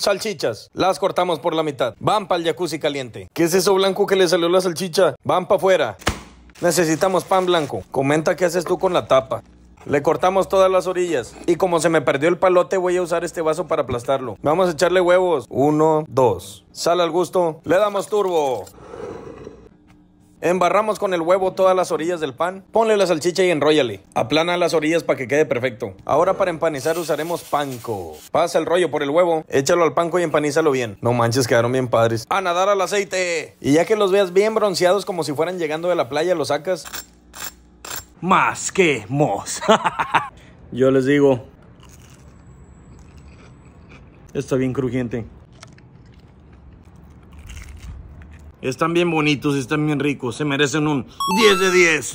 Salchichas, las cortamos por la mitad. Van para el jacuzzi caliente. ¿Qué es eso blanco que le salió la salchicha? Van para afuera. Necesitamos pan blanco. Comenta qué haces tú con la tapa. Le cortamos todas las orillas. Y como se me perdió el palote, voy a usar este vaso para aplastarlo. Vamos a echarle huevos. Uno, dos. Sal al gusto. Le damos turbo. Embarramos con el huevo todas las orillas del pan, ponle la salchicha y enróllale. Aplana las orillas para que quede perfecto. Ahora para empanizar usaremos panco. Pasa el rollo por el huevo, échalo al panco y empanízalo bien. No manches, quedaron bien padres. A nadar al aceite. Y ya que los veas bien bronceados como si fueran llegando de la playa, los sacas. Más que mos. Yo les digo. Está bien crujiente. Están bien bonitos, están bien ricos, se merecen un 10 de 10.